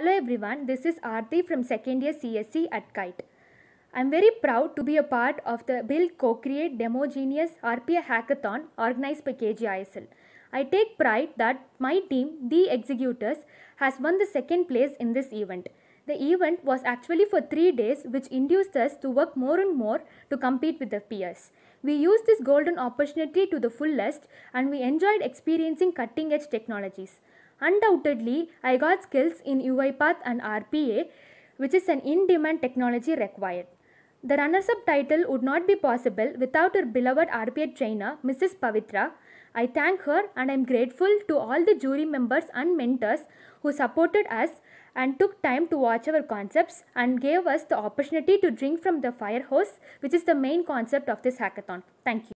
Hello everyone, this is Aarti from second year CSC at Kite. I'm very proud to be a part of the Build Co-Create Demo Genius RPA Hackathon organized by KGISL. I take pride that my team, The Executors, has won the second place in this event. The event was actually for three days which induced us to work more and more to compete with the peers. We used this golden opportunity to the fullest and we enjoyed experiencing cutting edge technologies. Undoubtedly, I got skills in UiPath and RPA, which is an in-demand technology required. The runner-up title would not be possible without her beloved RPA trainer, Mrs. Pavitra. I thank her and I am grateful to all the jury members and mentors who supported us and took time to watch our concepts and gave us the opportunity to drink from the fire hose, which is the main concept of this hackathon. Thank you.